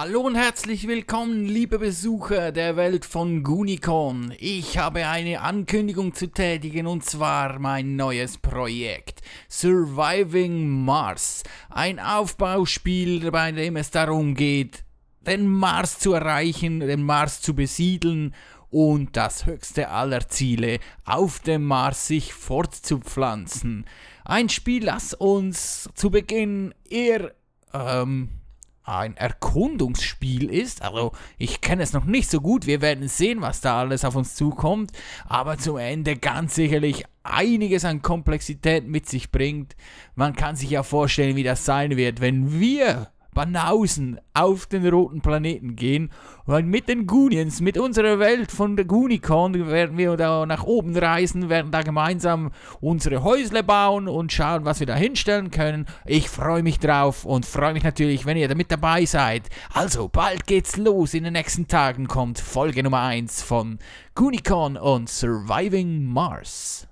Hallo und herzlich willkommen, liebe Besucher der Welt von Gunicorn. Ich habe eine Ankündigung zu tätigen und zwar mein neues Projekt Surviving Mars. Ein Aufbauspiel, bei dem es darum geht, den Mars zu erreichen, den Mars zu besiedeln und das höchste aller Ziele, auf dem Mars sich fortzupflanzen. Ein Spiel, das uns zu Beginn eher ähm, ein Erkundungsspiel ist. Also ich kenne es noch nicht so gut. Wir werden sehen, was da alles auf uns zukommt. Aber zum Ende ganz sicherlich einiges an Komplexität mit sich bringt. Man kann sich ja vorstellen, wie das sein wird, wenn wir Banausen auf den roten Planeten gehen. Weil mit den Goonians, mit unserer Welt von der Goonicorn, werden wir da nach oben reisen, werden da gemeinsam unsere Häusle bauen und schauen, was wir da hinstellen können. Ich freue mich drauf und freue mich natürlich, wenn ihr da mit dabei seid. Also, bald geht's los. In den nächsten Tagen kommt Folge Nummer 1 von Goonicorn und Surviving Mars.